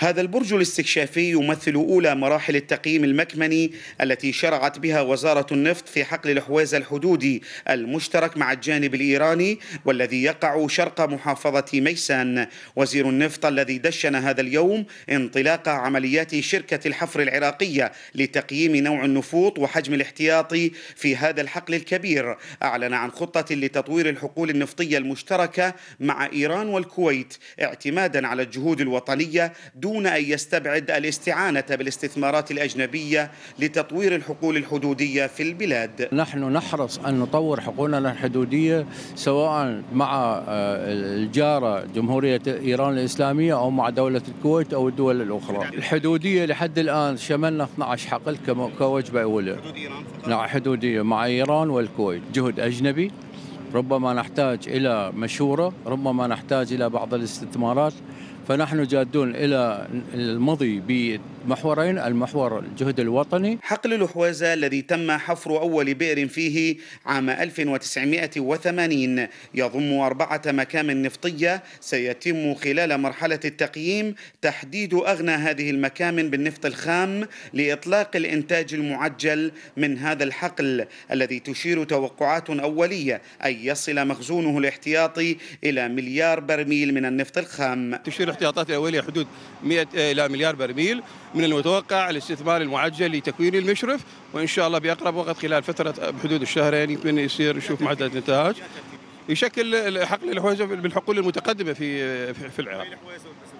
هذا البرج الاستكشافي يمثل أولى مراحل التقييم المكمني التي شرعت بها وزارة النفط في حقل الحويزة الحدودي المشترك مع الجانب الإيراني والذي يقع شرق محافظة ميسان وزير النفط الذي دشن هذا اليوم انطلاق عمليات شركة الحفر العراقية لتقييم نوع النفوط وحجم الاحتياط في هذا الحقل الكبير أعلن عن خطة لتطوير الحقول النفطية المشتركة مع إيران والكويت اعتمادا على الجهود الوطنية دون دون أن يستبعد الاستعانة بالاستثمارات الأجنبية لتطوير الحقول الحدودية في البلاد نحن نحرص أن نطور حقولنا الحدودية سواء مع آه، الجارة جمهورية إيران الإسلامية أو مع دولة الكويت أو الدول الأخرى الحدودية لحد الآن شملنا 12 حقل كوجبة أولى نعم حدودية مع إيران والكويت جهد أجنبي ربما نحتاج إلى مشورة ربما نحتاج إلى بعض الاستثمارات فنحن جادون إلى المضي بمحورين المحور الجهد الوطني حقل لحوازة الذي تم حفر أول بئر فيه عام 1980 يضم أربعة مكامن نفطية سيتم خلال مرحلة التقييم تحديد أغنى هذه المكامن بالنفط الخام لإطلاق الإنتاج المعجل من هذا الحقل الذي تشير توقعات أولية أن يصل مخزونه الاحتياطي إلى مليار برميل من النفط الخام تشير الاحتياطات الاوليه حدود 100 الى مليار برميل من المتوقع الاستثمار المعجل لتكوين المشرف وان شاء الله باقرب وقت خلال فتره بحدود الشهرين يمكن يصير نشوف معدل النتائج يشكل حقل الحويزه بالحقول المتقدمه في في العراق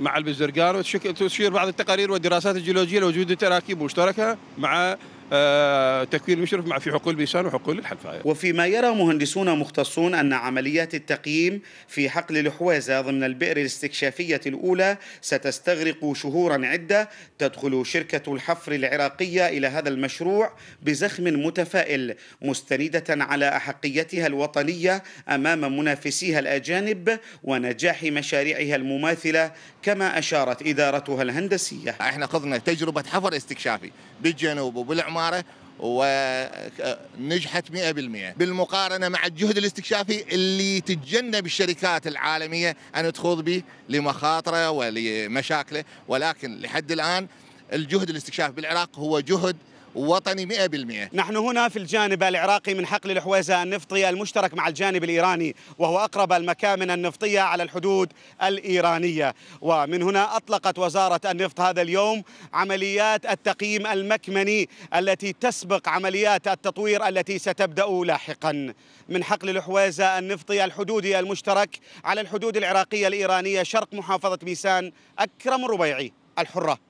مع البزرقان وتشير بعض التقارير والدراسات الجيولوجيه لوجود تراكيب مشتركه مع آه، تكوين مشرف مع في حقول بيسان وحقول الحلفاء وفيما يرى مهندسون مختصون أن عمليات التقييم في حقل الحويزة ضمن البئر الاستكشافية الأولى ستستغرق شهورا عدة تدخل شركة الحفر العراقية إلى هذا المشروع بزخم متفائل مستندة على أحقيتها الوطنية أمام منافسيها الأجانب ونجاح مشاريعها المماثلة كما أشارت إدارتها الهندسية احنا خضنا تجربة حفر استكشافي بالجنوب وبالعمار العماره ونجحت 100% بالمقارنة مع الجهد الاستكشافي اللي تتجنب الشركات العالمية أن تخوض به لمخاطره ولمشاكله ولكن لحد الآن الجهد الاستكشافي بالعراق هو جهد وطني 100% نحن هنا في الجانب العراقي من حقل الحويزة النفطي المشترك مع الجانب الإيراني وهو أقرب المكامن النفطية على الحدود الإيرانية ومن هنا أطلقت وزارة النفط هذا اليوم عمليات التقييم المكمني التي تسبق عمليات التطوير التي ستبدأ لاحقا من حقل الحويزة النفطي الحدودي المشترك على الحدود العراقية الإيرانية شرق محافظة ميسان أكرم الربيعي الحرة